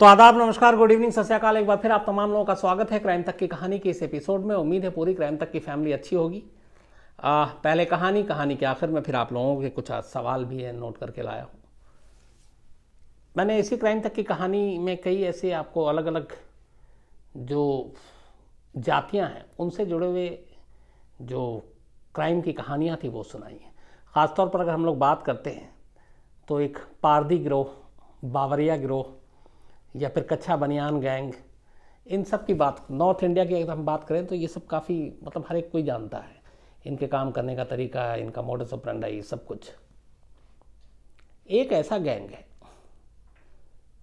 तो आदाब नमस्कार गुड इवनिंग सत्याकाल एक बार फिर आप तमाम लोगों का स्वागत है क्राइम तक की कहानी के इस एपिसोड में उम्मीद है पूरी क्राइम तक की फैमिली अच्छी होगी आ, पहले कहानी कहानी के आखिर में फिर आप लोगों के कुछ सवाल भी है नोट करके लाया हूँ मैंने इसी क्राइम तक की कहानी में कई ऐसे आपको अलग अलग जो जातियाँ हैं उनसे जुड़े हुए जो क्राइम की कहानियाँ थी वो सुनाई हैं ख़ासतौर पर अगर हम लोग बात करते हैं तो एक पारदी गिरोह बावरिया गिरोह या फिर कच्छा बनियान गैंग इन सब की बात नॉर्थ इंडिया की अगर हम बात करें तो ये सब काफ़ी मतलब हर एक कोई जानता है इनके काम करने का तरीका इनका मोडस ऑपरेंडा ये सब कुछ एक ऐसा गैंग है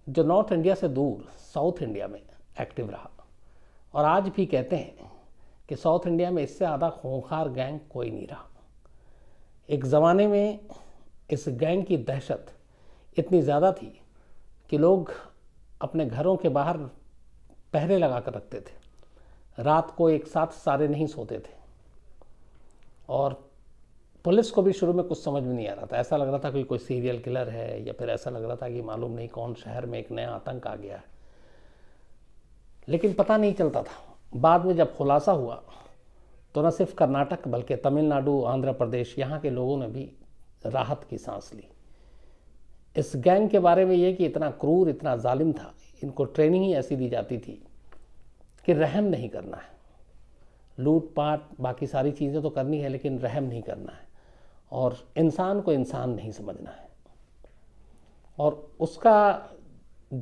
जो नॉर्थ इंडिया से दूर साउथ इंडिया में एक्टिव रहा और आज भी कहते हैं कि साउथ इंडिया में इससे आधा खूंखार गैंग कोई नहीं रहा एक ज़माने में इस गैंग की दहशत इतनी ज़्यादा थी कि लोग अपने घरों के बाहर पहरे लगा कर रखते थे रात को एक साथ सारे नहीं सोते थे और पुलिस को भी शुरू में कुछ समझ में नहीं आ रहा था ऐसा लग रहा था कि कोई सीरियल किलर है या फिर ऐसा लग रहा था कि मालूम नहीं कौन शहर में एक नया आतंक आ गया है लेकिन पता नहीं चलता था बाद में जब खुलासा हुआ तो न सिर्फ कर्नाटक बल्कि तमिलनाडु आंध्र प्रदेश यहाँ के लोगों ने भी राहत की सांस ली इस गैंग के बारे में ये कि इतना क्रूर इतना जालिम था इनको ट्रेनिंग ही ऐसी दी जाती थी कि रहम नहीं करना है लूटपाट बाकी सारी चीज़ें तो करनी है लेकिन रहम नहीं करना है और इंसान को इंसान नहीं समझना है और उसका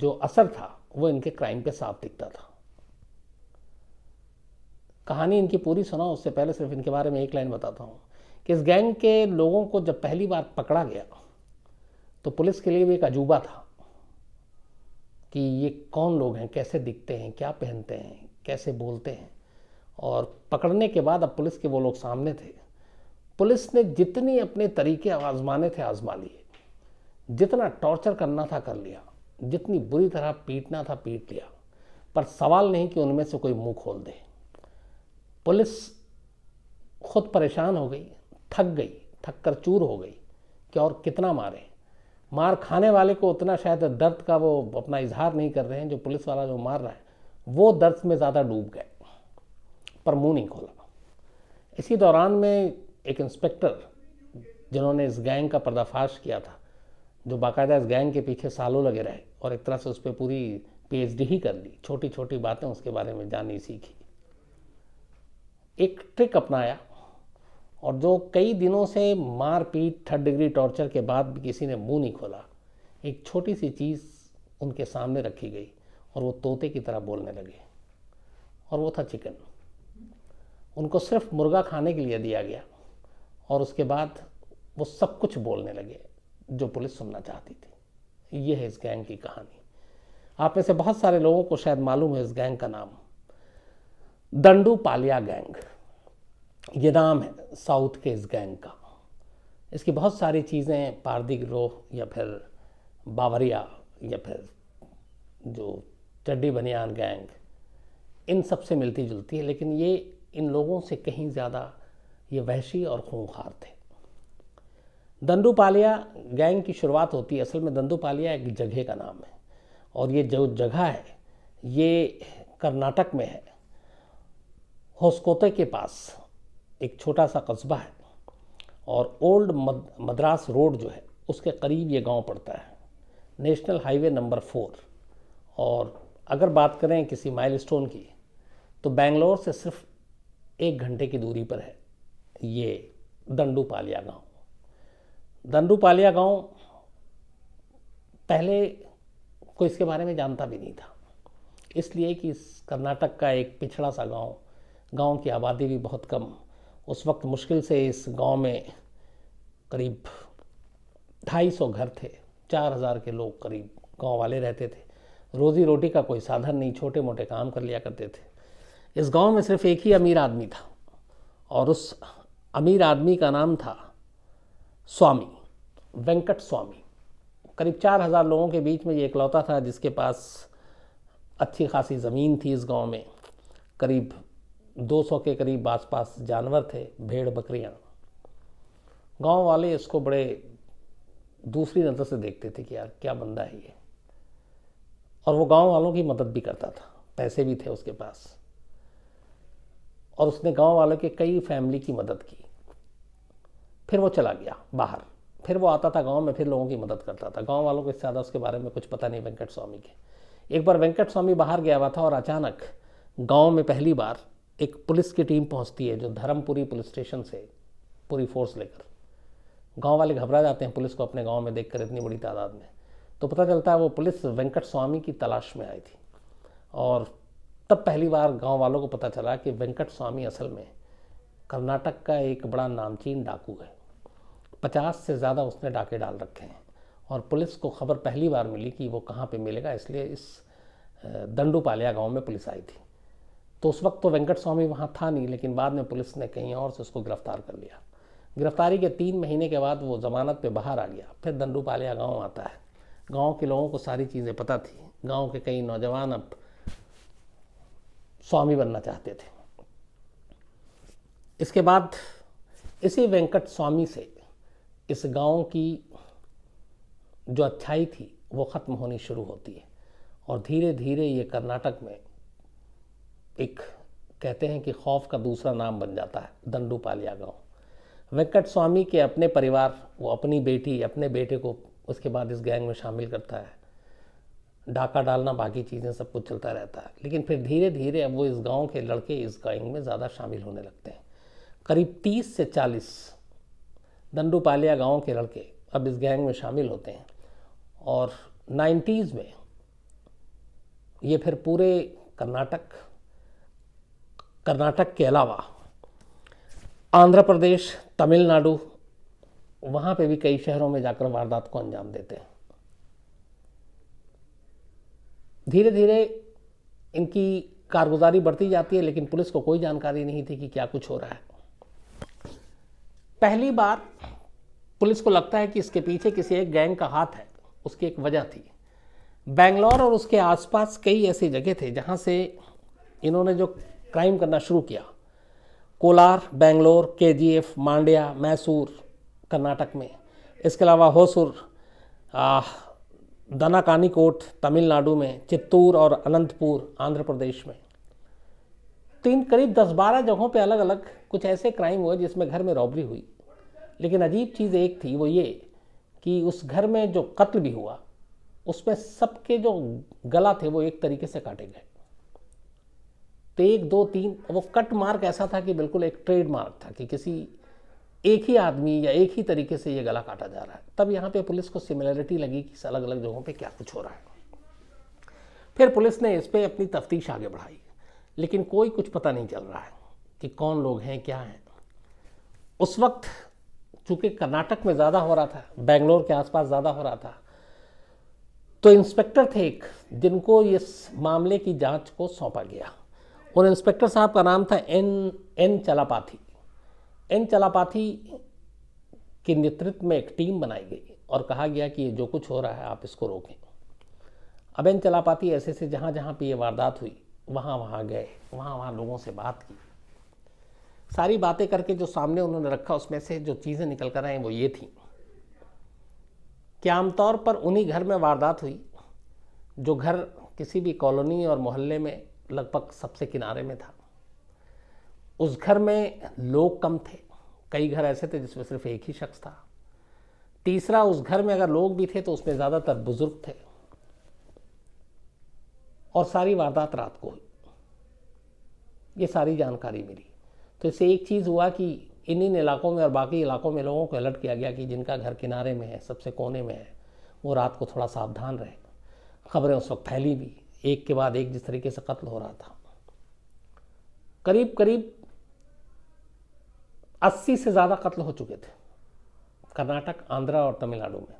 जो असर था वो इनके क्राइम पे साफ दिखता था कहानी इनकी पूरी सुनाओ उससे पहले सिर्फ इनके बारे में एक लाइन बताता हूँ कि इस गैंग के लोगों को जब पहली बार पकड़ा गया तो पुलिस के लिए भी एक अजूबा था कि ये कौन लोग हैं कैसे दिखते हैं क्या पहनते हैं कैसे बोलते हैं और पकड़ने के बाद अब पुलिस के वो लोग सामने थे पुलिस ने जितनी अपने तरीके आजमाने थे आजमा लिए जितना टॉर्चर करना था कर लिया जितनी बुरी तरह पीटना था पीट लिया पर सवाल नहीं कि उनमें से कोई मुंह खोल दे पुलिस खुद परेशान हो गई थक गई थक कर चूर हो गई कि और कितना मारें मार खाने वाले को उतना शायद दर्द का वो अपना इजहार नहीं कर रहे हैं जो पुलिस वाला जो मार रहा है वो दर्द में ज़्यादा डूब गए पर मुंह नहीं खोला इसी दौरान में एक इंस्पेक्टर जिन्होंने इस गैंग का पर्दाफाश किया था जो बाकायदा इस गैंग के पीछे सालों लगे रहे और एक तरह से उस पर पूरी पीएचडी ही कर ली छोटी छोटी बातें उसके बारे में जानी सीखी एक ट्रिक अपनाया और जो कई दिनों से मारपीट थर्ड डिग्री टॉर्चर के बाद भी किसी ने मुंह नहीं खोला एक छोटी सी चीज़ उनके सामने रखी गई और वो तोते की तरह बोलने लगे और वो था चिकन उनको सिर्फ मुर्गा खाने के लिए दिया गया और उसके बाद वो सब कुछ बोलने लगे जो पुलिस सुनना चाहती थी ये है इस गैंग की कहानी आप में से बहुत सारे लोगों को शायद मालूम है इस गैंग का नाम दंडू पालिया गैंग ये नाम है साउथ के इस गैंग का इसकी बहुत सारी चीज़ें पारदी गिरोह या फिर बावरिया या फिर जो चड्डी बनियान गैंग इन सब से मिलती जुलती है लेकिन ये इन लोगों से कहीं ज़्यादा ये वहशी और खूंखार थे दंडूपालिया गैंग की शुरुआत होती है असल में दंडूपालिया एक जगह का नाम है और ये जो जगह है ये कर्नाटक में है होस्कोते के पास एक छोटा सा कस्बा है और ओल्ड मद, मद्रास रोड जो है उसके करीब ये गांव पड़ता है नेशनल हाईवे नंबर फोर और अगर बात करें किसी माइलस्टोन की तो बेंगलोर से सिर्फ एक घंटे की दूरी पर है ये दंडूपालिया गांव दंडूपालिया गांव पहले कोई इसके बारे में जानता भी नहीं था इसलिए कि इस कर्नाटक का एक पिछड़ा सा गांव गांव की आबादी भी बहुत कम उस वक्त मुश्किल से इस गांव में करीब ढाई सौ घर थे चार हज़ार के लोग करीब गांव वाले रहते थे रोज़ी रोटी का कोई साधन नहीं छोटे मोटे काम कर लिया करते थे इस गांव में सिर्फ एक ही अमीर आदमी था और उस अमीर आदमी का नाम था स्वामी वेंकट स्वामी करीब चार हज़ार लोगों के बीच में ये इकलौता था जिसके पास अच्छी खासी ज़मीन थी इस गांव में करीब 200 के करीब आसपास जानवर थे भेड़ बकरियां गांव वाले इसको बड़े दूसरी नज़र से देखते थे कि यार क्या बंदा है ये और वो गांव वालों की मदद भी करता था पैसे भी थे उसके पास और उसने गांव वालों के कई फैमिली की मदद की फिर वो चला गया बाहर फिर वो आता था गांव में फिर लोगों की मदद करता था गांव वालों को इससे ज़्यादा उसके बारे में कुछ पता नहीं वेंकट स्वामी के एक बार वेंकट स्वामी बाहर गया हुआ था और अचानक गांव में पहली बार एक पुलिस की टीम पहुंचती है जो धर्मपुरी पुलिस स्टेशन से पूरी फोर्स लेकर गांव वाले घबरा जाते हैं पुलिस को अपने गांव में देखकर इतनी बड़ी तादाद में तो पता चलता है वो पुलिस वेंकट स्वामी की तलाश में आई थी और तब पहली बार गांव वालों को पता चला कि वेंकट स्वामी असल में कर्नाटक का एक बड़ा नामचीन डाकू है पचास से ज़्यादा उसने डाके डाल रखे हैं और पुलिस को खबर पहली बार मिली कि वो कहाँ पे मिलेगा इसलिए इस दंडूपालिया गांव में पुलिस आई थी तो उस वक्त तो वेंकट स्वामी वहाँ था नहीं लेकिन बाद में पुलिस ने कहीं और से उसको गिरफ्तार कर लिया गिरफ्तारी के तीन महीने के बाद वो ज़मानत पे बाहर आ गया फिर दंडूपालिया गांव आता है गांव के लोगों को सारी चीज़ें पता थी गांव के कई नौजवान अब स्वामी बनना चाहते थे इसके बाद इसी वेंकट स्वामी से इस गांव की जो अच्छाई थी वो ख़त्म होनी शुरू होती है और धीरे धीरे ये कर्नाटक में एक कहते हैं कि खौफ का दूसरा नाम बन जाता है दंडूपालिया गांव वेंकट स्वामी के अपने परिवार वो अपनी बेटी अपने बेटे को उसके बाद इस गैंग में शामिल करता है डाका डालना बाकी चीज़ें सब कुछ चलता रहता है लेकिन फिर धीरे धीरे अब वो इस गांव के लड़के इस गैंग में ज़्यादा शामिल होने लगते हैं करीब तीस से चालीस दंडूपालिया गाँव के लड़के अब इस गैंग में शामिल होते हैं और नाइन्टीज़ में ये फिर पूरे कर्नाटक कर्नाटक के अलावा आंध्र प्रदेश तमिलनाडु वहाँ पे भी कई शहरों में जाकर वारदात को अंजाम देते हैं धीरे धीरे इनकी कारगुजारी बढ़ती जाती है लेकिन पुलिस को कोई जानकारी नहीं थी कि क्या कुछ हो रहा है पहली बार पुलिस को लगता है कि इसके पीछे किसी एक गैंग का हाथ है उसकी एक वजह थी बैंगलोर और उसके आसपास कई ऐसी जगह थे जहाँ से इन्होंने जो क्राइम करना शुरू किया कोलार बेंगलोर केजीएफ मांड्या मैसूर कर्नाटक में इसके अलावा होसुर कोट तमिलनाडु में चित्तूर और अनंतपुर आंध्र प्रदेश में तीन करीब दस बारह जगहों पे अलग अलग कुछ ऐसे क्राइम हुए जिसमें घर में रॉबरी हुई लेकिन अजीब चीज़ एक थी वो ये कि उस घर में जो कत्ल भी हुआ उसमें सबके जो गला थे वो एक तरीके से काटे गए तो एक दो तीन वो कट मार्क ऐसा था कि बिल्कुल एक ट्रेड मार्क था कि किसी एक ही आदमी या एक ही तरीके से ये गला काटा जा रहा है तब यहाँ पे पुलिस को सिमिलरिटी लगी कि अलग अलग जगहों पे क्या कुछ हो रहा है फिर पुलिस ने इस पर अपनी तफ्तीश आगे बढ़ाई लेकिन कोई कुछ पता नहीं चल रहा है कि कौन लोग हैं क्या हैं उस वक्त चूंकि कर्नाटक में ज़्यादा हो रहा था बेंगलोर के आसपास ज़्यादा हो रहा था तो इंस्पेक्टर थे एक जिनको इस मामले की जांच को सौंपा गया और इंस्पेक्टर साहब का नाम था N N Chalapathi N Chalapathi के नेतृत्व में एक टीम बनाई गई और कहा गया कि ये जो कुछ हो रहा है आप इसको रोकें अब एन चलापाथी ऐसे से जहाँ जहाँ पर ये वारदात हुई वहाँ वहाँ गए वहाँ वहाँ लोगों से बात की सारी बातें करके जो सामने उन्होंने रखा उसमें से जो चीज़ें निकल कर आई वो ये थी कि आमतौर पर उन्हीं घर में वारदात हुई जो घर किसी भी कॉलोनी और मोहल्ले में लगभग सबसे किनारे में था उस घर में लोग कम थे कई घर ऐसे थे जिसमें सिर्फ एक ही शख्स था तीसरा उस घर में अगर लोग भी थे तो उसमें ज़्यादातर बुज़ुर्ग थे और सारी वारदात रात को हुई ये सारी जानकारी मिली तो इससे एक चीज़ हुआ कि इन इन इलाकों में और बाकी इलाकों में लोगों को अलर्ट किया गया कि जिनका घर किनारे में है सबसे कोने में है वो रात को थोड़ा सावधान रहे खबरें उस वक्त फैली भी एक के बाद एक जिस तरीके से कत्ल हो रहा था करीब करीब अस्सी से ज़्यादा कत्ल हो चुके थे कर्नाटक आंध्रा और तमिलनाडु में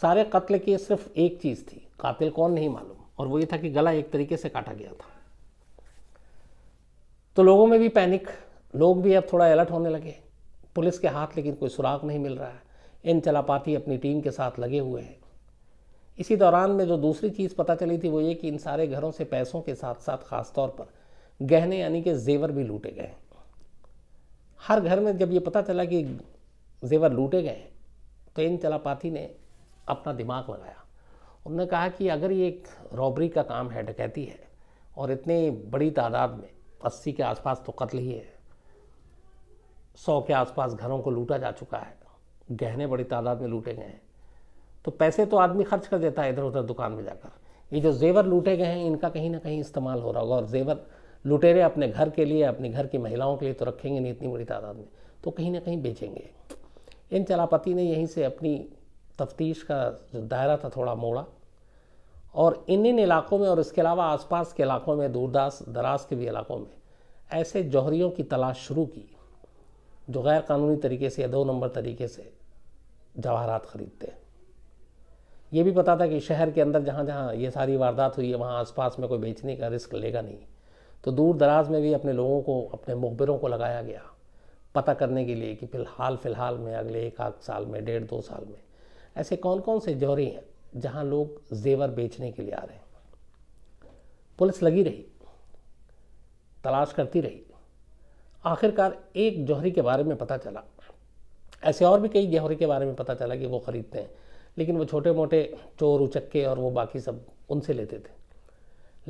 सारे कत्ल की सिर्फ एक चीज़ थी कातिल कौन नहीं मालूम और वो ये था कि गला एक तरीके से काटा गया था तो लोगों में भी पैनिक लोग भी अब थोड़ा अलर्ट होने लगे पुलिस के हाथ लेकिन कोई सुराग नहीं मिल रहा है इन चलापाती अपनी टीम के साथ लगे हुए हैं इसी दौरान में जो दूसरी चीज़ पता चली थी वो ये कि इन सारे घरों से पैसों के साथ साथ ख़ास तौर पर गहने यानी कि जेवर भी लूटे गए हर घर में जब ये पता चला कि जेवर लूटे गए तो इन चलापाती ने अपना दिमाग लगाया उन्होंने कहा कि अगर ये एक रॉबरी का काम है डकैती है और इतनी बड़ी तादाद में अस्सी के आसपास तो कत्ल ही है सौ के आसपास घरों को लूटा जा चुका है गहने बड़ी तादाद में लूटे गए हैं तो पैसे तो आदमी खर्च कर देता है इधर उधर दुकान में जाकर ये जो जेवर लूटे गए हैं इनका कहीं ना कहीं इस्तेमाल हो रहा होगा और जेवर लुटेरे अपने घर के लिए अपने घर की महिलाओं के लिए तो रखेंगे नहीं इतनी बड़ी तादाद में तो कहीं ना कहीं बेचेंगे इन चलापति ने यहीं से अपनी तफ्तीश का जो दायरा था थोड़ा मोड़ा और इन इन इलाकों में और इसके अलावा आसपास के इलाकों में दूरदास दराज के भी इलाकों में ऐसे जौहरियों की तलाश शुरू की जो गैर कानूनी तरीके से या दो नंबर तरीके से जवाहरात ख़रीदते हैं ये भी पता था कि शहर के अंदर जहाँ जहाँ ये सारी वारदात हुई है वहाँ आसपास में कोई बेचने का रिस्क लेगा नहीं तो दूर दराज में भी अपने लोगों को अपने मुखबिरों को लगाया गया पता करने के लिए कि फ़िलहाल फ़िलहाल में अगले एक आध साल में डेढ़ दो साल में ऐसे कौन कौन से जौहरी हैं जहाँ लोग जेवर बेचने के लिए आ रहे हैं पुलिस लगी रही तलाश करती रही आखिरकार एक जौहरी के बारे में पता चला ऐसे और भी कई जौहरी के बारे में पता चला कि वो ख़रीदते हैं लेकिन वो छोटे मोटे चोर उचक्के और वो बाकी सब उनसे लेते थे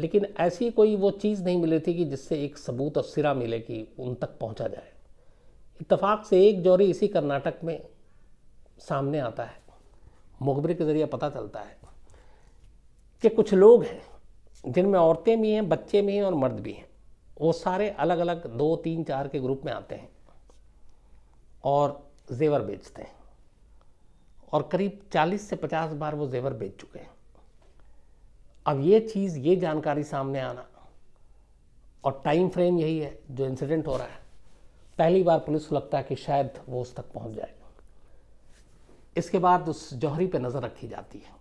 लेकिन ऐसी कोई वो चीज़ नहीं मिली थी कि जिससे एक सबूत और सिरा मिले कि उन तक पहुंचा जाए इतफाक़ से एक जोरी इसी कर्नाटक में सामने आता है मुखबरे के ज़रिए पता चलता है कि कुछ लोग हैं जिनमें औरतें भी हैं बच्चे भी हैं और मर्द भी हैं वो सारे अलग अलग दो तीन चार के ग्रुप में आते हैं और जेवर बेचते हैं और करीब 40 से 50 बार वो जेवर बेच चुके हैं अब ये चीज़ ये जानकारी सामने आना और टाइम फ्रेम यही है जो इंसिडेंट हो रहा है पहली बार पुलिस को लगता है कि शायद वो उस तक पहुंच जाए इसके बाद उस जौहरी पे नज़र रखी जाती है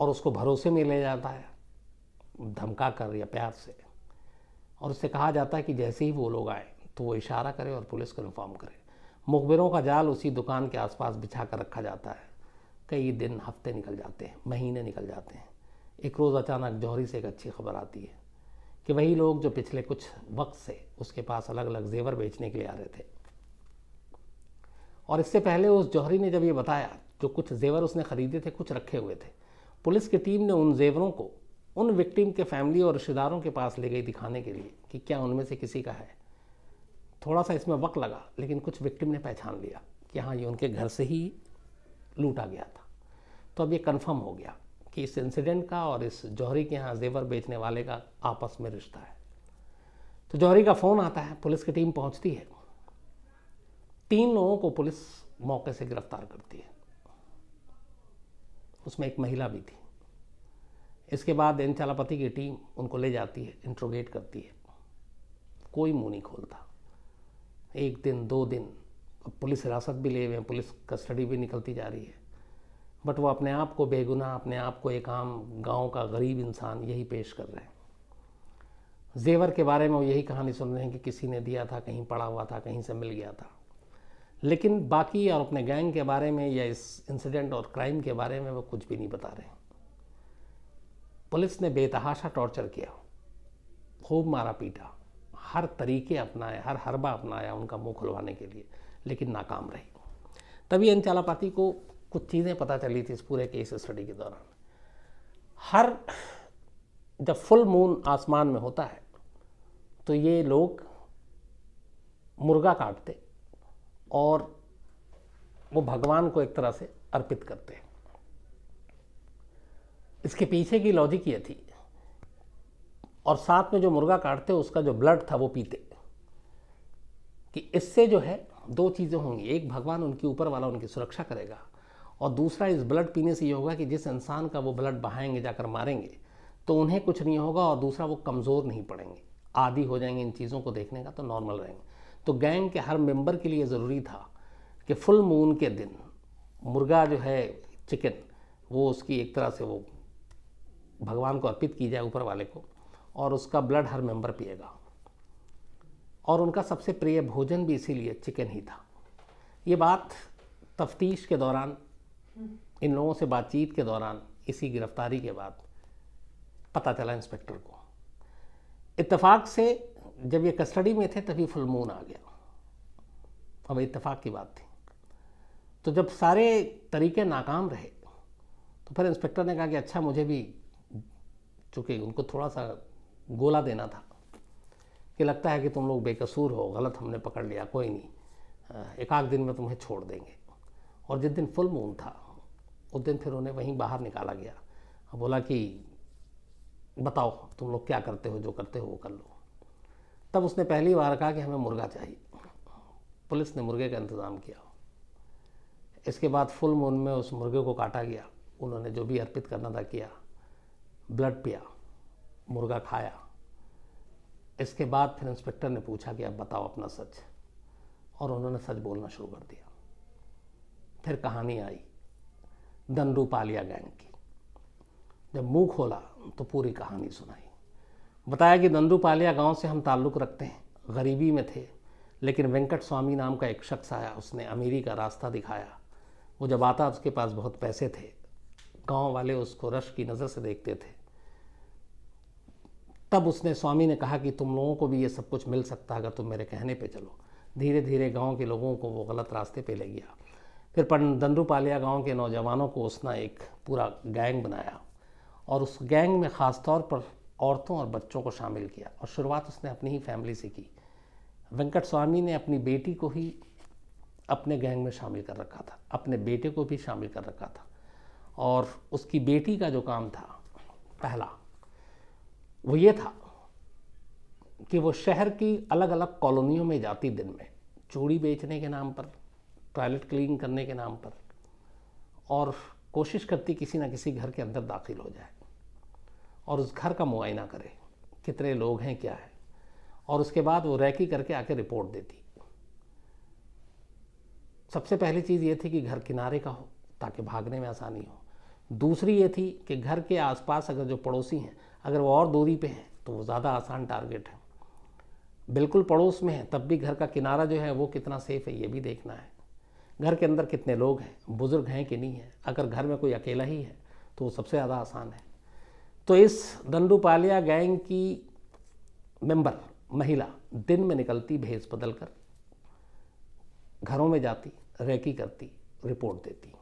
और उसको भरोसे में ले जाता है धमका कर या प्यार से और उससे कहा जाता है कि जैसे ही वो लोग आए तो वो इशारा करें और पुलिस को इन्फॉर्म करें मुखबिरों का जाल उसी दुकान के आसपास बिछा कर रखा जाता है कई दिन हफ्ते निकल जाते हैं महीने निकल जाते हैं एक रोज़ अचानक जौहरी से एक अच्छी खबर आती है कि वही लोग जो पिछले कुछ वक्त से उसके पास अलग अलग जेवर बेचने के लिए आ रहे थे और इससे पहले उस जौहरी ने जब ये बताया जो कुछ जेवर उसने ख़रीदे थे कुछ रखे हुए थे पुलिस की टीम ने उन जेवरों को उन विक्टिम के फैमिली और रिश्तेदारों के पास ले गई दिखाने के लिए कि क्या उनमें से किसी का है थोड़ा सा इसमें वक्त लगा लेकिन कुछ विक्टिम ने पहचान लिया कि हाँ ये उनके घर से ही लूटा गया था तो अब ये कन्फर्म हो गया कि इस इंसिडेंट का और इस जौहरी के यहाँ जेवर बेचने वाले का आपस में रिश्ता है तो जौहरी का फ़ोन आता है पुलिस की टीम पहुँचती है तीन लोगों को पुलिस मौके से गिरफ्तार करती है उसमें एक महिला भी थी इसके बाद इन चालापति की टीम उनको ले जाती है इंट्रोगेट करती है कोई मुंह नहीं खोलता एक दिन दो दिन पुलिस हिरासत भी ले हुए हैं पुलिस कस्टडी भी निकलती जा रही है बट वो अपने आप को बेगुनाह अपने आप को एक आम गांव का गरीब इंसान यही पेश कर रहे हैं जेवर के बारे में वो यही कहानी सुन रहे हैं कि किसी ने दिया था कहीं पड़ा हुआ था कहीं से मिल गया था लेकिन बाकी और अपने गैंग के बारे में या इस इंसिडेंट और क्राइम के बारे में वो कुछ भी नहीं बता रहे पुलिस ने बेतहाशा टॉर्चर किया खूब मारा पीटा हर तरीके अपनाए हर हरबा अपनाया उनका मुंह खुलवाने के लिए लेकिन नाकाम रही तभी चालापाती को कुछ चीज़ें पता चली थी इस पूरे केस स्टडी के दौरान हर जब फुल मून आसमान में होता है तो ये लोग मुर्गा काटते और वो भगवान को एक तरह से अर्पित करते इसके पीछे की लॉजिक ये थी और साथ में जो मुर्गा काटते उसका जो ब्लड था वो पीते कि इससे जो है दो चीज़ें होंगी एक भगवान उनके ऊपर वाला उनकी सुरक्षा करेगा और दूसरा इस ब्लड पीने से ये होगा कि जिस इंसान का वो ब्लड बहाएंगे जाकर मारेंगे तो उन्हें कुछ नहीं होगा और दूसरा वो कमज़ोर नहीं पड़ेंगे आदि हो जाएंगे इन चीज़ों को देखने का तो नॉर्मल रहेंगे तो गैंग के हर मेंबर के लिए ज़रूरी था कि फुल मून के दिन मुर्गा जो है चिकन वो उसकी एक तरह से वो भगवान को अर्पित की जाए ऊपर वाले को और उसका ब्लड हर मेंबर पिएगा और उनका सबसे प्रिय भोजन भी इसीलिए चिकन ही था ये बात तफ्तीश के दौरान इन लोगों से बातचीत के दौरान इसी गिरफ्तारी के बाद पता चला इंस्पेक्टर को इत्तेफाक से जब ये कस्टडी में थे तभी फुलमून आ गया अब इत्तेफाक की बात थी तो जब सारे तरीके नाकाम रहे तो फिर इंस्पेक्टर ने कहा कि अच्छा मुझे भी चूँकि उनको थोड़ा सा गोला देना था कि लगता है कि तुम लोग बेकसूर हो गलत हमने पकड़ लिया कोई नहीं एक आध दिन में तुम्हें छोड़ देंगे और जिस दिन फुल मून था उस दिन फिर उन्हें वहीं बाहर निकाला गया और बोला कि बताओ तुम लोग क्या करते हो जो करते हो वो कर लो तब उसने पहली बार कहा कि हमें मुर्गा चाहिए पुलिस ने मुर्गे का इंतज़ाम किया इसके बाद फुल मून में उस मुर्गे को काटा गया उन्होंने जो भी अर्पित करना था किया ब्लड पिया मुर्गा खाया इसके बाद फिर इंस्पेक्टर ने पूछा कि अब बताओ अपना सच और उन्होंने सच बोलना शुरू कर दिया फिर कहानी आई दंडू पालिया गैंग की जब मुंह खोला तो पूरी कहानी सुनाई बताया कि दंडू पालिया गाँव से हम ताल्लुक़ रखते हैं गरीबी में थे लेकिन वेंकट स्वामी नाम का एक शख्स आया उसने अमीरी का रास्ता दिखाया वो जब आता उसके पास बहुत पैसे थे गांव वाले उसको रश की नज़र से देखते थे तब उसने स्वामी ने कहा कि तुम लोगों को भी ये सब कुछ मिल सकता है अगर तुम मेरे कहने पे चलो धीरे धीरे गांव के लोगों को वो गलत रास्ते पे ले गया फिर दंडू पालिया गाँव के नौजवानों को उसने एक पूरा गैंग बनाया और उस गैंग में ख़ास तौर पर औरतों और बच्चों को शामिल किया और शुरुआत उसने अपनी ही फैमिली से की वेंकट स्वामी ने अपनी बेटी को ही अपने गैंग में शामिल कर रखा था अपने बेटे को भी शामिल कर रखा था और उसकी बेटी का जो काम था पहला वो ये था कि वो शहर की अलग अलग कॉलोनियों में जाती दिन में चूड़ी बेचने के नाम पर टॉयलेट क्लीन करने के नाम पर और कोशिश करती किसी ना किसी घर के अंदर दाखिल हो जाए और उस घर का मुआयना करे कितने लोग हैं क्या है और उसके बाद वो रैकी करके आके रिपोर्ट देती सबसे पहली चीज़ ये थी कि घर किनारे का हो ताकि भागने में आसानी हो दूसरी ये थी कि घर के आसपास अगर जो पड़ोसी हैं अगर वो और दूरी पे हैं तो वो ज़्यादा आसान टारगेट है बिल्कुल पड़ोस में है तब भी घर का किनारा जो है वो कितना सेफ़ है ये भी देखना है घर के अंदर कितने लोग हैं बुज़ुर्ग हैं कि नहीं हैं अगर घर में कोई अकेला ही है तो वो सबसे ज़्यादा आसान है तो इस दंडूपालिया गैंग की मेंबर महिला दिन में निकलती भेज बदल कर घरों में जाती रैकी करती रिपोर्ट देती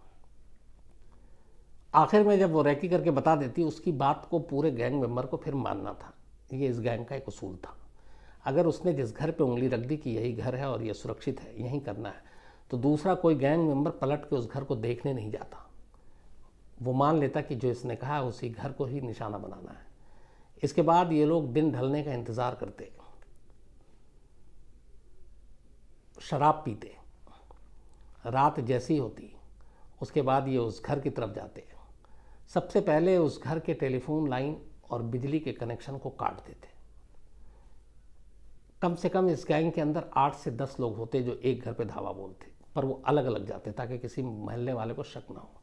आखिर में जब वो रैकी करके बता देती उसकी बात को पूरे गैंग मेंबर को फिर मानना था ये इस गैंग का एक उसूल था अगर उसने जिस घर पे उंगली रख दी कि यही घर है और ये सुरक्षित है यहीं करना है तो दूसरा कोई गैंग मेंबर पलट के उस घर को देखने नहीं जाता वो मान लेता कि जो इसने कहा उसी घर को ही निशाना बनाना है इसके बाद ये लोग दिन ढलने का इंतज़ार करते शराब पीते रात जैसी होती उसके बाद ये उस घर की तरफ जाते सबसे पहले उस घर के टेलीफोन लाइन और बिजली के कनेक्शन को काट देते कम से कम इस गैंग के अंदर आठ से दस लोग होते जो एक घर पे धावा बोलते पर वो अलग अलग जाते ताकि किसी महल्ले वाले को शक ना हो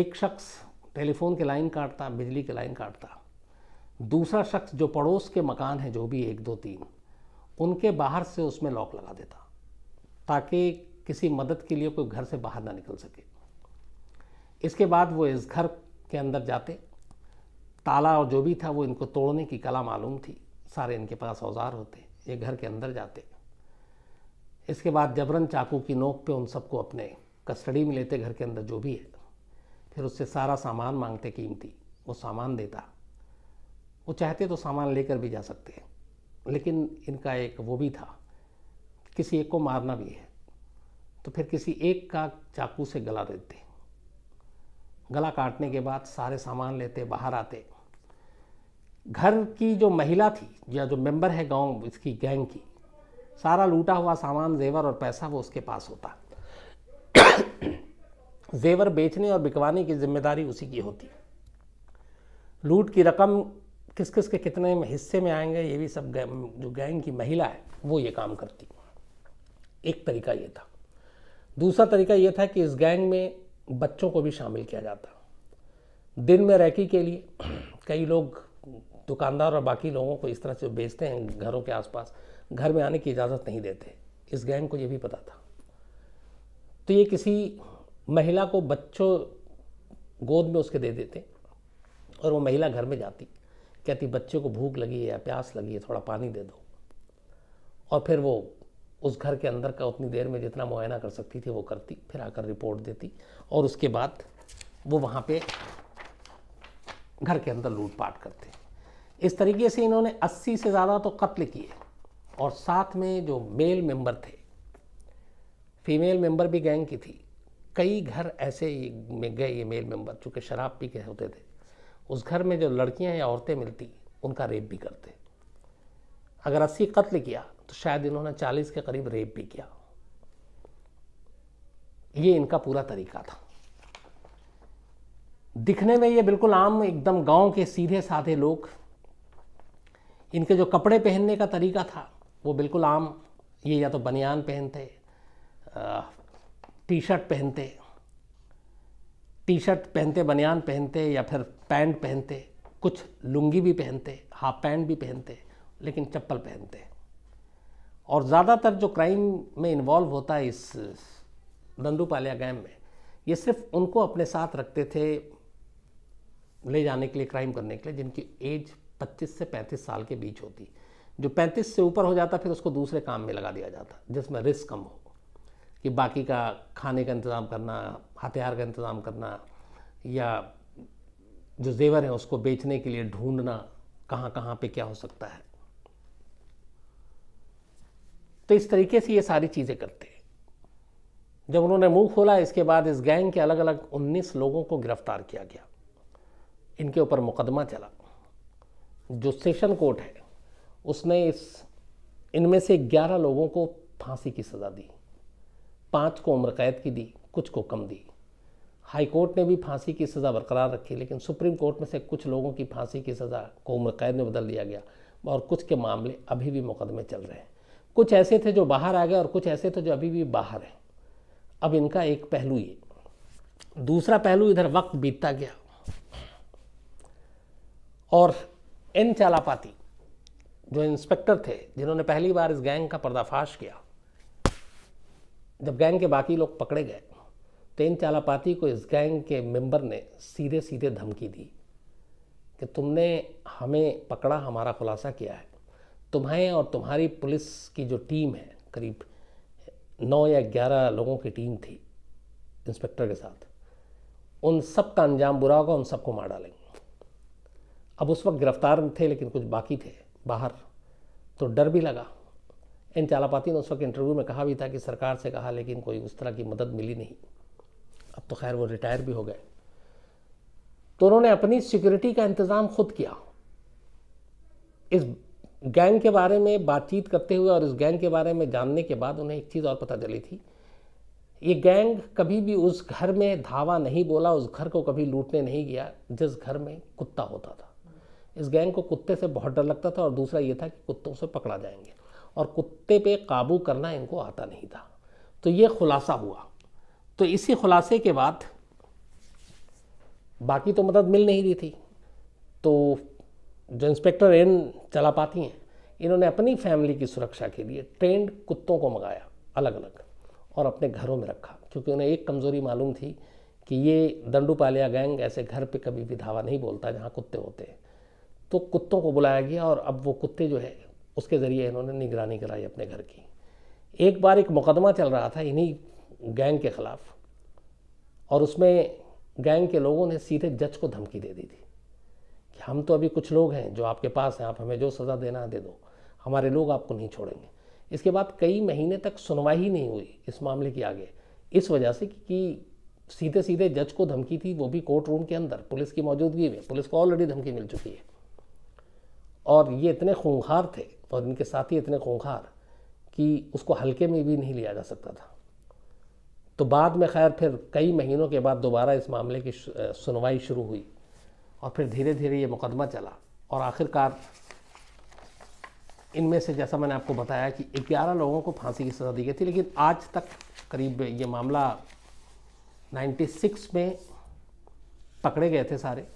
एक शख्स टेलीफोन के लाइन काटता बिजली के लाइन काटता दूसरा शख्स जो पड़ोस के मकान हैं जो भी एक दो तीन उनके बाहर से उसमें लॉक लगा देता ताकि किसी मदद के लिए कोई घर से बाहर ना निकल सके इसके बाद वो इस घर के अंदर जाते ताला और जो भी था वो इनको तोड़ने की कला मालूम थी सारे इनके पास औजार होते ये घर के अंदर जाते इसके बाद जबरन चाकू की नोक पे उन सबको अपने कस्टडी में लेते घर के अंदर जो भी है फिर उससे सारा सामान मांगते कीमती वो सामान देता वो चाहते तो सामान लेकर भी जा सकते हैं लेकिन इनका एक वो भी था किसी एक को मारना भी है तो फिर किसी एक का चाकू से गला देते गला काटने के बाद सारे सामान लेते बाहर आते घर की जो महिला थी या जो मेंबर है गांव इसकी गैंग की सारा लूटा हुआ सामान जेवर और पैसा वो उसके पास होता जेवर बेचने और बिकवाने की जिम्मेदारी उसी की होती लूट की रकम किस किस के कितने हिस्से में आएंगे ये भी सब जो गैंग की महिला है वो ये काम करती एक तरीका ये था दूसरा तरीका ये था कि इस गैंग में बच्चों को भी शामिल किया जाता दिन में रैकी के लिए कई लोग दुकानदार और बाकी लोगों को इस तरह से बेचते हैं घरों के आसपास घर में आने की इजाज़त नहीं देते इस गैंग को ये भी पता था तो ये किसी महिला को बच्चों गोद में उसके दे देते और वो महिला घर में जाती कहती बच्चे को भूख लगी है या प्यास लगी है थोड़ा पानी दे दो और फिर वो उस घर के अंदर का उतनी देर में जितना मुआयना कर सकती थी वो करती फिर आकर रिपोर्ट देती और उसके बाद वो वहाँ पे घर के अंदर लूटपाट करते इस तरीके से इन्होंने 80 से ज़्यादा तो कत्ल किए और साथ में जो मेल मेंबर थे फीमेल मेंबर भी गैंग की थी कई घर ऐसे में गए ये मेल मेंबर चूँकि शराब पी के होते थे उस घर में जो लड़कियां या औरतें मिलती उनका रेप भी करते अगर अस्सी कत्ल किया तो शायद इन्होंने चालीस के करीब रेप भी किया ये इनका पूरा तरीका था दिखने में ये बिल्कुल आम एकदम गांव के सीधे साधे लोग इनके जो कपड़े पहनने का तरीका था वो बिल्कुल आम ये या तो बनियान पहनते टी शर्ट पहनते टी शर्ट पहनते बनियान पहनते या फिर पैंट पहनते कुछ लुंगी भी पहनते हाफ पैंट भी पहनते लेकिन चप्पल पहनते और ज़्यादातर जो क्राइम में इन्वॉल्व होता है इस पालिया गैम में ये सिर्फ उनको अपने साथ रखते थे ले जाने के लिए क्राइम करने के लिए जिनकी एज 25 से 35 साल के बीच होती जो 35 से ऊपर हो जाता फिर उसको दूसरे काम में लगा दिया जाता जिसमें रिस्क कम हो कि बाकी का खाने का इंतज़ाम करना हथियार का इंतज़ाम करना या जो जेवर है उसको बेचने के लिए ढूंढना कहाँ कहाँ पे क्या हो सकता है तो इस तरीके से ये सारी चीज़ें करते हैं जब उन्होंने मुंह खोला इसके बाद इस गैंग के अलग अलग 19 लोगों को गिरफ्तार किया गया इनके ऊपर मुकदमा चला जो सेशन कोर्ट है उसने इस इनमें से 11 लोगों को फांसी की सज़ा दी पाँच को उम्र कैद की दी कुछ को कम दी हाई कोर्ट ने भी फांसी की सज़ा बरकरार रखी लेकिन सुप्रीम कोर्ट में से कुछ लोगों की फांसी की सज़ा को उम्र कैद में बदल दिया गया और कुछ के मामले अभी भी मुकदमे चल रहे हैं कुछ ऐसे थे जो बाहर आ गए और कुछ ऐसे थे जो अभी भी बाहर हैं अब इनका एक पहलू ये दूसरा पहलू इधर वक्त बीतता गया और एन चालापाती जो इंस्पेक्टर थे जिन्होंने पहली बार इस गैंग का पर्दाफाश किया जब गैंग के बाकी लोग पकड़े गए तो इन चालापाती को इस गैंग के मेंबर ने सीधे सीधे धमकी दी कि तुमने हमें पकड़ा हमारा खुलासा किया है तुम्हें और तुम्हारी पुलिस की जो टीम है करीब नौ या ग्यारह लोगों की टीम थी इंस्पेक्टर के साथ उन सब का अंजाम बुरा होगा उन सबको मार डालेंगे अब उस वक्त गिरफ्तार थे लेकिन कुछ बाकी थे बाहर तो डर भी लगा इन चालापाती ने उस वक्त इंटरव्यू में कहा भी था कि सरकार से कहा लेकिन कोई उस तरह की मदद मिली नहीं अब तो खैर वो रिटायर भी हो गए तो उन्होंने अपनी सिक्योरिटी का इंतज़ाम खुद किया इस गैंग के बारे में बातचीत करते हुए और इस गैंग के बारे में जानने के बाद उन्हें एक चीज़ और पता चली थी ये गैंग कभी भी उस घर में धावा नहीं बोला उस घर को कभी लूटने नहीं गया जिस घर में कुत्ता होता था इस गैंग को कुत्ते से बहुत डर लगता था और दूसरा ये था कि कुत्तों से पकड़ा जाएंगे और कुत्ते पे काबू करना इनको आता नहीं था तो ये खुलासा हुआ तो इसी खुलासे के बाद बाकी तो मदद मिल नहीं रही थी तो जो इंस्पेक्टर एन चला पाती हैं इन्होंने अपनी फैमिली की सुरक्षा के लिए ट्रेंड कुत्तों को मंगाया अलग अलग और अपने घरों में रखा क्योंकि उन्हें एक कमज़ोरी मालूम थी कि ये दंडू पालिया गैंग ऐसे घर पे कभी भी धावा नहीं बोलता जहाँ कुत्ते होते हैं तो कुत्तों को बुलाया गया और अब वो कुत्ते जो है उसके ज़रिए इन्होंने निगरानी कराई अपने घर की एक बार एक मुकदमा चल रहा था इन्हीं गैंग के ख़िलाफ़ और उसमें गैंग के लोगों ने सीधे जज को धमकी दे दी थी हम तो अभी कुछ लोग हैं जो आपके पास हैं आप हमें जो सज़ा देना है दे दो हमारे लोग आपको नहीं छोड़ेंगे इसके बाद कई महीने तक सुनवाई नहीं हुई इस मामले की आगे इस वजह से कि सीधे सीधे जज को धमकी थी वो भी कोर्ट रूम के अंदर पुलिस की मौजूदगी में पुलिस को ऑलरेडी धमकी मिल चुकी है और ये इतने खूंखार थे और इनके साथ ही इतने खूंखार कि उसको हल्के में भी नहीं लिया जा सकता था तो बाद में खैर फिर कई महीनों के बाद दोबारा इस मामले की सुनवाई शुरू हुई और फिर धीरे धीरे ये मुकदमा चला और आखिरकार इनमें से जैसा मैंने आपको बताया कि 11 लोगों को फांसी की सज़ा दी गई थी लेकिन आज तक करीब ये मामला 96 में पकड़े गए थे सारे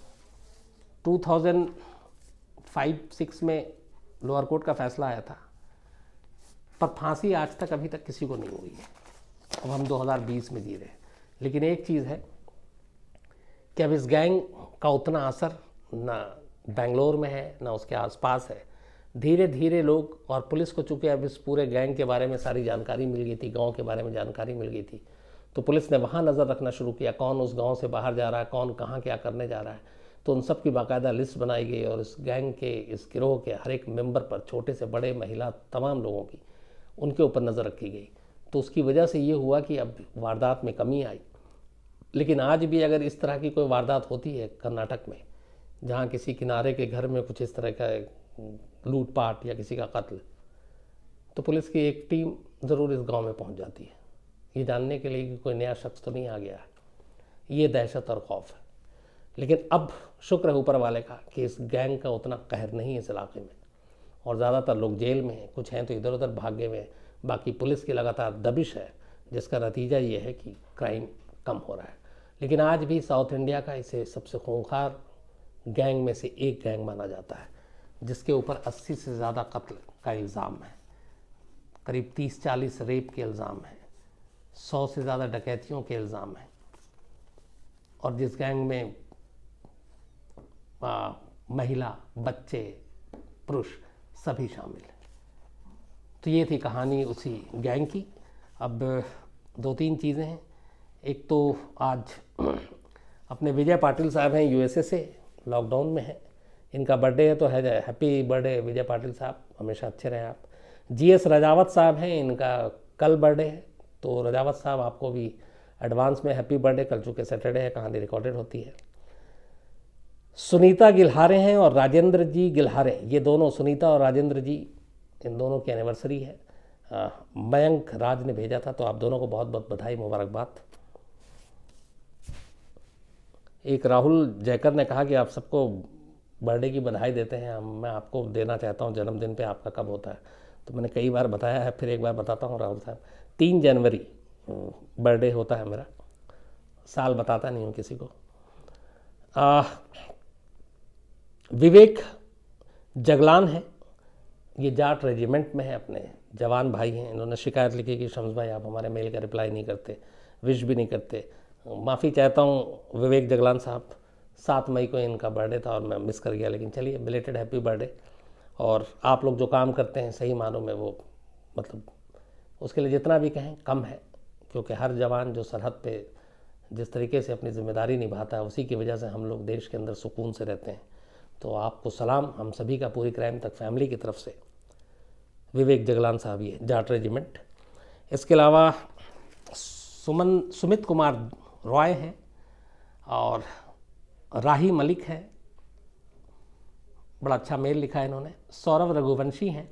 2005-6 में लोअर कोर्ट का फैसला आया था पर फांसी आज तक अभी तक किसी को नहीं हुई है अब हम 2020 में जी रहे हैं लेकिन एक चीज़ है कि अब इस गैंग का उतना असर ना बेंगलोर में है ना उसके आसपास है धीरे धीरे लोग और पुलिस को चूँकि अब इस पूरे गैंग के बारे में सारी जानकारी मिल गई थी गांव के बारे में जानकारी मिल गई थी तो पुलिस ने वहाँ नज़र रखना शुरू किया कौन उस गांव से बाहर जा रहा है कौन कहाँ क्या करने जा रहा है तो उन सब की बाकायदा लिस्ट बनाई गई और इस गैंग के इस गिरोह के हर एक मेम्बर पर छोटे से बड़े महिला तमाम लोगों की उनके ऊपर नज़र रखी गई तो उसकी वजह से ये हुआ कि अब वारदात में कमी आई लेकिन आज भी अगर इस तरह की कोई वारदात होती है कर्नाटक में जहाँ किसी किनारे के घर में कुछ इस तरह का लूटपाट या किसी का कत्ल तो पुलिस की एक टीम ज़रूर इस गांव में पहुंच जाती है ये जानने के लिए कि कोई नया शख्स तो नहीं आ गया है ये दहशत और खौफ है लेकिन अब शुक्र है ऊपर वाले का कि इस गैंग का उतना कहर नहीं है इस इलाके में और ज़्यादातर लोग जेल में हैं कुछ हैं तो इधर उधर भाग्य में बाकी पुलिस की लगातार दबिश है जिसका नतीजा ये है कि क्राइम कम हो रहा है लेकिन आज भी साउथ इंडिया का इसे सबसे खूंखार गैंग में से एक गैंग माना जाता है जिसके ऊपर 80 से ज़्यादा कत्ल का इल्ज़ाम है करीब 30-40 रेप के इल्ज़ाम है 100 से ज़्यादा डकैतियों के इल्ज़ाम है और जिस गैंग में आ, महिला बच्चे पुरुष सभी शामिल हैं तो ये थी कहानी उसी गैंग की अब दो तीन चीज़ें हैं एक तो आज अपने विजय पाटिल साहब हैं यूएसए से लॉकडाउन में हैं इनका बर्थडे है तो है हैप्पी बर्थडे विजय पाटिल साहब हमेशा अच्छे रहें आप जी एस रजावत साहब हैं इनका कल बर्थडे है तो रजावत साहब आपको भी एडवांस में हैप्पी बर्थडे कल चूँकि सैटरडे है कहानी रिकॉर्डेड होती है सुनीता गिल्हारे हैं और राजेंद्र जी गिल्हारे ये दोनों सुनीता और राजेंद्र जी इन दोनों की एनिवर्सरी है मयंक राज ने भेजा था तो आप दोनों को बहुत बहुत बधाई मुबारकबाद एक राहुल जयकर ने कहा कि आप सबको बर्थडे की बधाई देते हैं हम मैं आपको देना चाहता हूँ जन्मदिन पे आपका कब होता है तो मैंने कई बार बताया है फिर एक बार बताता हूँ राहुल साहब तीन जनवरी बर्थडे होता है मेरा साल बताता नहीं हूँ किसी को आ, विवेक जगलान है ये जाट रेजिमेंट में है अपने जवान भाई हैं इन्होंने शिकायत लिखी कि शम्स भाई आप हमारे मेल का रिप्लाई नहीं करते विश भी नहीं करते माफ़ी चाहता हूँ विवेक जगलान साहब सात मई को इनका बर्थडे था और मैं मिस कर गया लेकिन चलिए बिलेटेड हैप्पी बर्थडे और आप लोग जो काम करते हैं सही मानों में वो मतलब उसके लिए जितना भी कहें कम है क्योंकि हर जवान जो सरहद पे जिस तरीके से अपनी ज़िम्मेदारी निभाता है उसी की वजह से हम लोग देश के अंदर सुकून से रहते हैं तो आपको सलाम हम सभी का पूरी क्राइम तक फैमिली की तरफ से विवेक जगलान साहब ये जाट रेजिमेंट इसके अलावा सुमन सुमित कुमार रॉय हैं और राही मलिक है बड़ा अच्छा मेल लिखा है इन्होंने सौरभ रघुवंशी हैं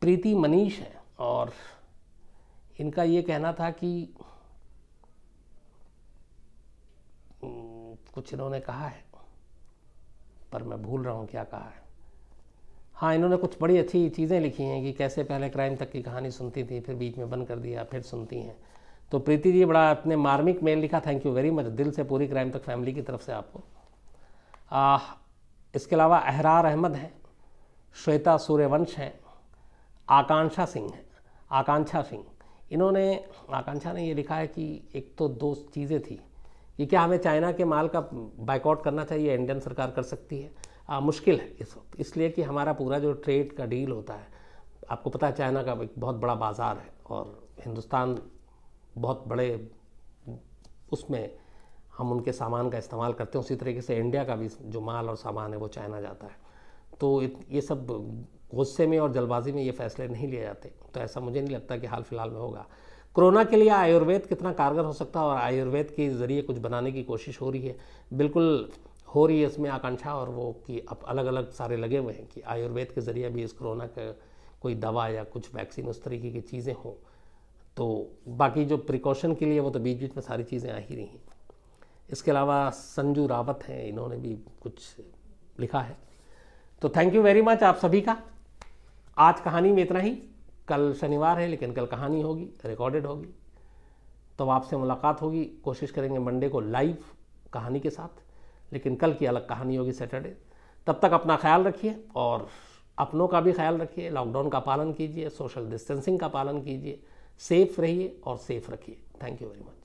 प्रीति मनीष हैं और इनका ये कहना था कि हम्म, कुछ इन्होंने कहा है पर मैं भूल रहा हूँ क्या कहा है हाँ इन्होंने कुछ बड़ी अच्छी चीज़ें लिखी हैं कि कैसे पहले क्राइम तक की कहानी सुनती थी फिर बीच में बंद कर दिया फिर सुनती हैं तो प्रीति जी बड़ा आपने मार्मिक मेल लिखा थैंक यू वेरी मच दिल से पूरी क्राइम तक फैमिली की तरफ से आपको आ, इसके अलावा अहरार अहमद हैं श्वेता सूर्यवंश हैं आकांक्षा सिंह हैं आकांक्षा सिंह इन्होंने आकांक्षा ने ये लिखा है कि एक तो दो चीज़ें थी कि क्या हमें चाइना के माल का बाइकआउट करना चाहिए इंडियन सरकार कर सकती है आ, मुश्किल है इस वक्त इसलिए कि हमारा पूरा जो ट्रेड का डील होता है आपको पता है चाइना का एक बहुत बड़ा बाज़ार है और हिंदुस्तान बहुत बड़े उसमें हम उनके सामान का इस्तेमाल करते हैं उसी तरीके से इंडिया का भी जो माल और सामान है वो चाइना जाता है तो ये सब गुस्से में और जल्दबाजी में ये फैसले नहीं लिए जाते तो ऐसा मुझे नहीं लगता कि हाल फिलहाल में होगा कोरोना के लिए आयुर्वेद कितना कारगर हो सकता है और आयुर्वेद के ज़रिए कुछ बनाने की कोशिश हो रही है बिल्कुल हो रही है इसमें आकांक्षा और वो कि अब अलग अलग सारे लगे हुए हैं कि आयुर्वेद के ज़रिए भी इस कोरोना का कोई दवा या कुछ वैक्सीन उस तरीके की चीज़ें हों तो बाकी जो प्रिकॉशन के लिए वो तो बीच बीच में सारी चीज़ें आ ही रही हैं इसके अलावा संजू रावत हैं इन्होंने भी कुछ लिखा है तो थैंक यू वेरी मच आप सभी का आज कहानी में इतना ही कल शनिवार है लेकिन कल कहानी होगी रिकॉर्डेड होगी तो आपसे मुलाकात होगी कोशिश करेंगे मंडे को लाइव कहानी के साथ लेकिन कल की अलग कहानी होगी सैटरडे तब तक अपना ख्याल रखिए और अपनों का भी ख्याल रखिए लॉकडाउन का पालन कीजिए सोशल डिस्टेंसिंग का पालन कीजिए सेफ रहिए और सेफ रखिए थैंक यू वेरी मच